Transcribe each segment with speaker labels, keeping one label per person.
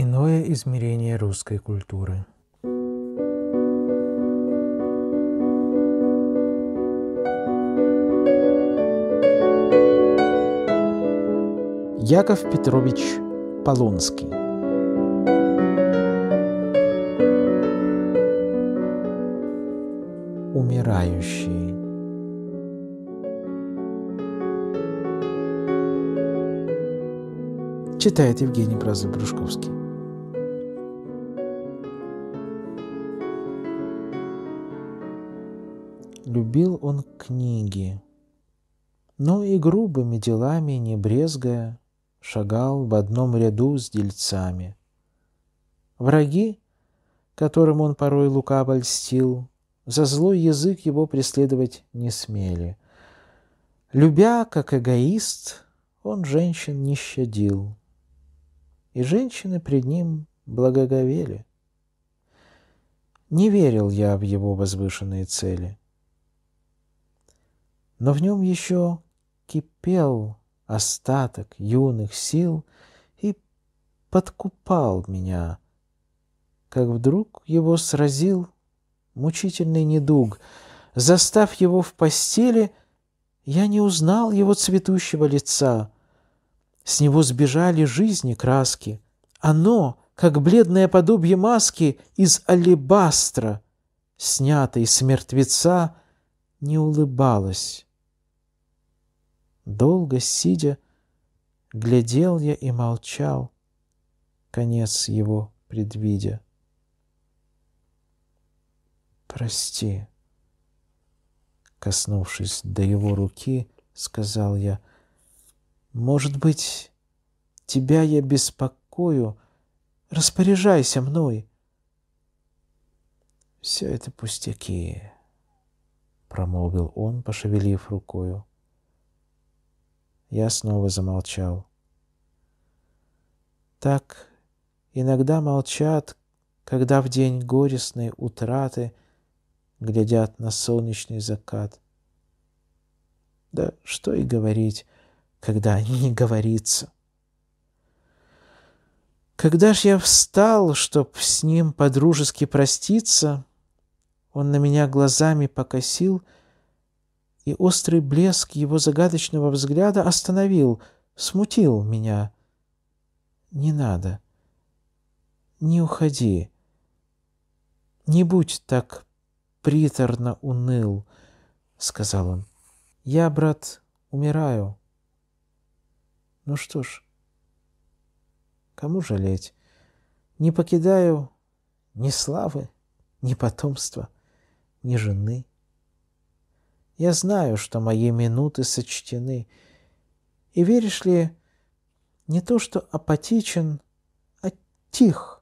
Speaker 1: Иное измерение русской культуры. Яков Петрович Полонский Умирающие Читает Евгений Бразы брюшковский любил он книги, но и грубыми делами, не брезгая, шагал в одном ряду с дельцами. Враги, которым он порой лукаво льстил, за злой язык его преследовать не смели. Любя, как эгоист, он женщин не щадил, и женщины пред ним благоговели. Не верил я в его возвышенные цели но в нем еще кипел остаток юных сил и подкупал меня, как вдруг его сразил мучительный недуг. Застав его в постели, я не узнал его цветущего лица. С него сбежали жизни краски. Оно, как бледное подобие маски из алебастра, снятой с мертвеца, не улыбалось. Долго сидя, глядел я и молчал, конец его предвидя. «Прости», — коснувшись до его руки, сказал я, «Может быть, тебя я беспокою, распоряжайся мной». «Все это пустяки», — промолвил он, пошевелив рукою. Я снова замолчал. Так иногда молчат, когда в день горестной утраты глядят на солнечный закат. Да что и говорить, когда не говорится. Когда ж я встал, чтоб с ним подружески проститься, он на меня глазами покосил — и острый блеск его загадочного взгляда остановил, смутил меня. «Не надо. Не уходи. Не будь так приторно уныл», — сказал он. «Я, брат, умираю». Ну что ж, кому жалеть? Не покидаю ни славы, ни потомства, ни жены, я знаю, что мои минуты сочтены. И веришь ли, не то что апатичен, а тих,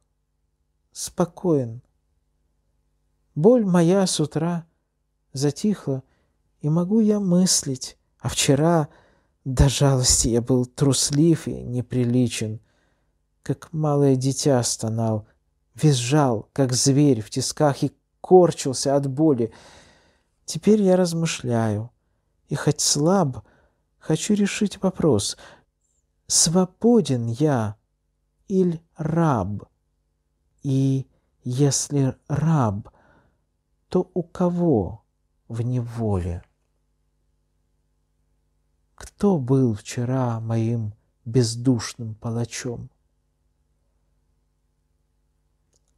Speaker 1: спокоен. Боль моя с утра затихла, и могу я мыслить, а вчера до жалости я был труслив и неприличен, как малое дитя стонал, визжал, как зверь в тисках и корчился от боли, Теперь я размышляю, и хоть слаб, хочу решить вопрос, свободен я или раб? И если раб, то у кого в неволе? Кто был вчера моим бездушным палачом?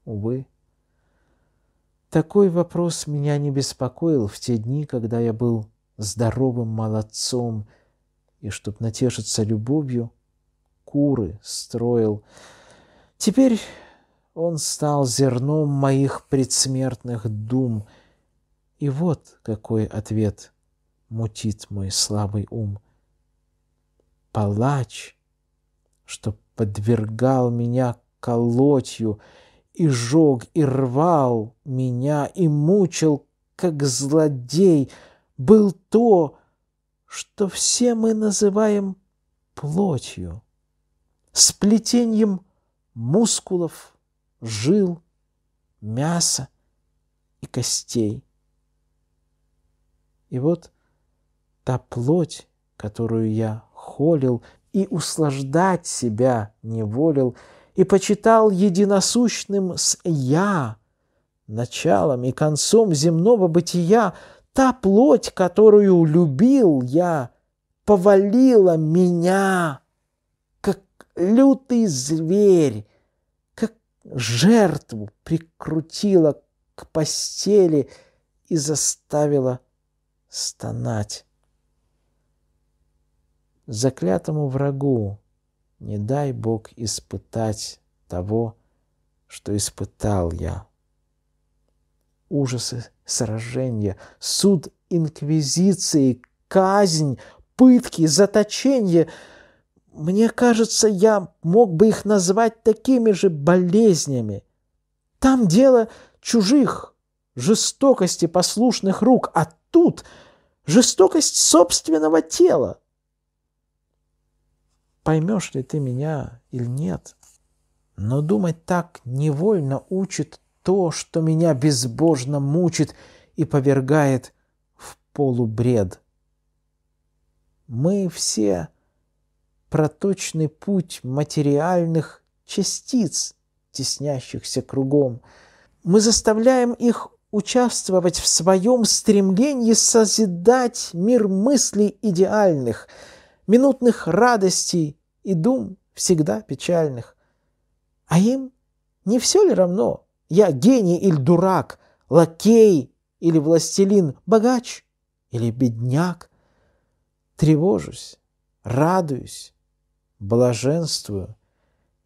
Speaker 1: Увы, такой вопрос меня не беспокоил в те дни, когда я был здоровым молодцом, и, чтоб натешиться любовью, куры строил. Теперь он стал зерном моих предсмертных дум, и вот какой ответ мутит мой слабый ум. Палач, что подвергал меня колотью, — и жег, и рвал меня, и мучил, как злодей, был то, что все мы называем плотью, сплетением мускулов, жил, мяса и костей. И вот та плоть, которую я холил и услаждать себя не волил – и почитал единосущным с «я», началом и концом земного бытия, та плоть, которую любил я, повалила меня, как лютый зверь, как жертву прикрутила к постели и заставила стонать. Заклятому врагу не дай Бог испытать того, что испытал я. Ужасы сражения, суд инквизиции, казнь, пытки, заточение. Мне кажется, я мог бы их назвать такими же болезнями. Там дело чужих, жестокости послушных рук, а тут жестокость собственного тела поймешь ли ты меня или нет. Но думать так невольно учит то, что меня безбожно мучит и повергает в полубред. Мы все проточный путь материальных частиц, теснящихся кругом. Мы заставляем их участвовать в своем стремлении созидать мир мыслей идеальных, минутных радостей и дум всегда печальных. А им не все ли равно, я гений или дурак, лакей или властелин, богач или бедняк? Тревожусь, радуюсь, блаженствую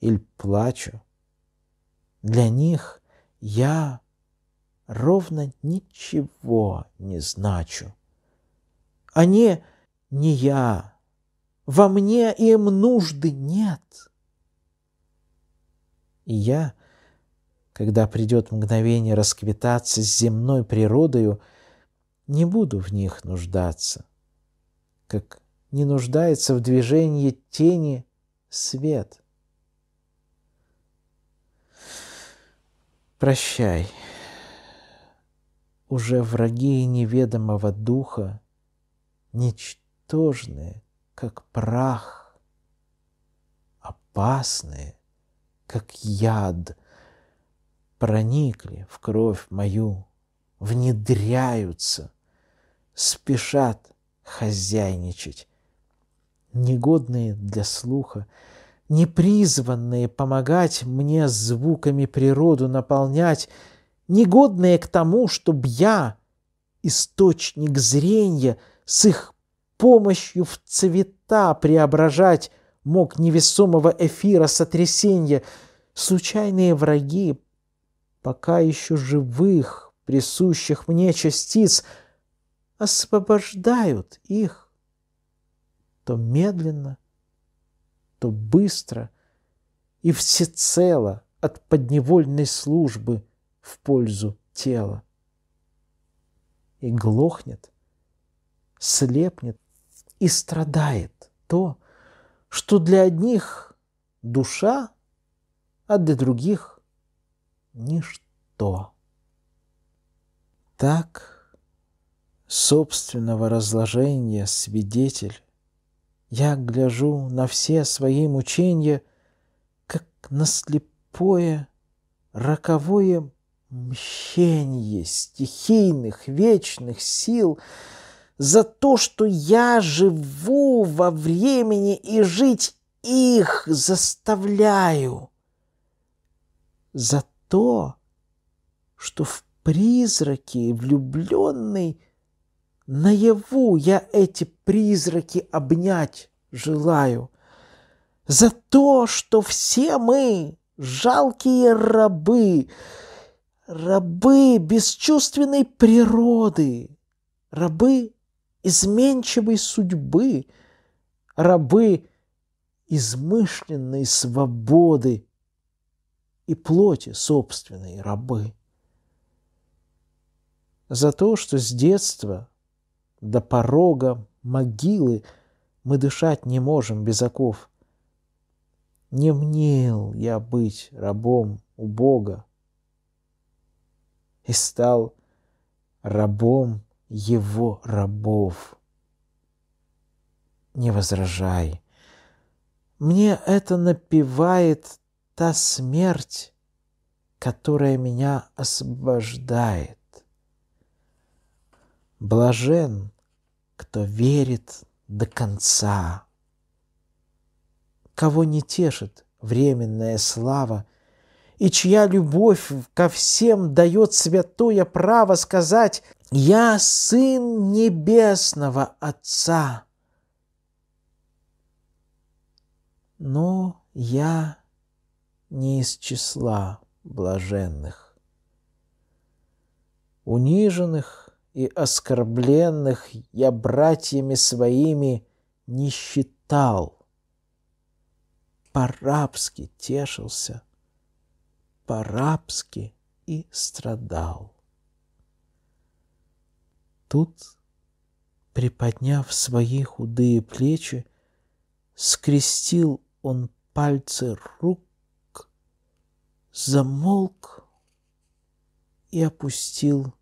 Speaker 1: или плачу. Для них я ровно ничего не значу. Они не я, во мне им нужды нет. И я, когда придет мгновение расквитаться с земной природою, не буду в них нуждаться, как не нуждается в движении тени свет. Прощай, уже враги неведомого духа, ничтожные, как прах, опасные, как яд, проникли в кровь мою, внедряются, спешат хозяйничать, негодные для слуха, непризванные помогать мне звуками природу наполнять, негодные к тому, чтобы я, источник зрения, с их помощью в цвета преображать мог невесомого эфира сотрясения. Случайные враги, пока еще живых, присущих мне частиц, освобождают их. То медленно, то быстро и всецело от подневольной службы в пользу тела. И глохнет, слепнет и страдает то, что для одних душа, а для других ничто. Так собственного разложения свидетель, я гляжу на все свои мучения, как на слепое, роковое мщение стихийных вечных сил — за то, что я живу во времени и жить их заставляю, за то, что в призраке влюбленный наяву я эти призраки обнять желаю, за то, что все мы жалкие рабы, рабы бесчувственной природы, рабы изменчивой судьбы, рабы измышленной свободы и плоти собственной рабы. За то, что с детства до порога могилы мы дышать не можем без оков. Не мнел я быть рабом у Бога и стал рабом его рабов. Не возражай. Мне это напевает та смерть, которая меня освобождает. Блажен, кто верит до конца, кого не тешит временная слава и чья любовь ко всем дает святое право сказать «Я Сын Небесного Отца». Но я не из числа блаженных, униженных и оскорбленных я братьями своими не считал. По-рабски тешился – по-рабски и страдал. Тут, приподняв свои худые плечи, скрестил он пальцы рук, замолк и опустил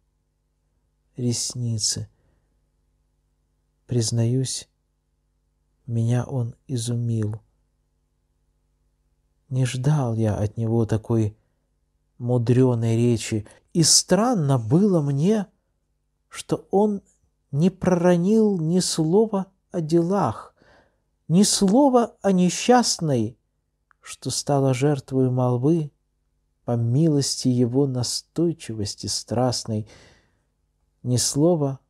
Speaker 1: ресницы. Признаюсь, меня он изумил. Не ждал я от него такой мудреной речи, и странно было мне, что он не проронил ни слова о делах, ни слова о несчастной, что стала жертвой молвы, по милости его настойчивости страстной, ни слова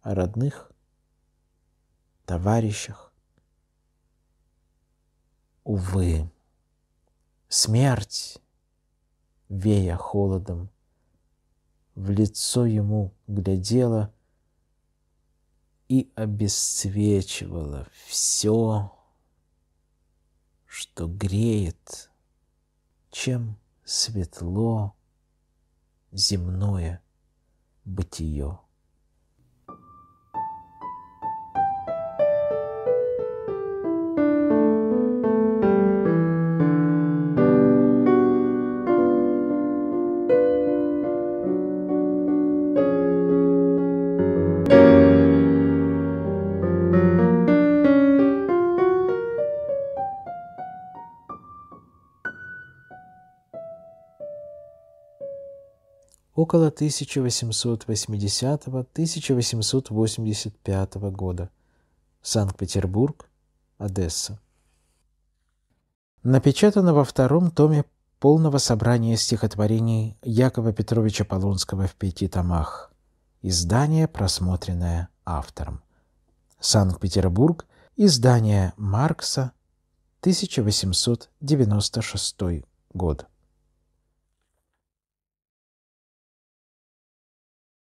Speaker 1: о родных, товарищах. Увы, смерть вея холодом. В лицо ему глядела и обесцвечивала все, что греет, чем светло земное бытие. около 1880-1885 года. Санкт-Петербург, Одесса. Напечатано во втором томе полного собрания стихотворений Якова Петровича Полонского в пяти томах. Издание, просмотренное автором. Санкт-Петербург. Издание Маркса, 1896 год.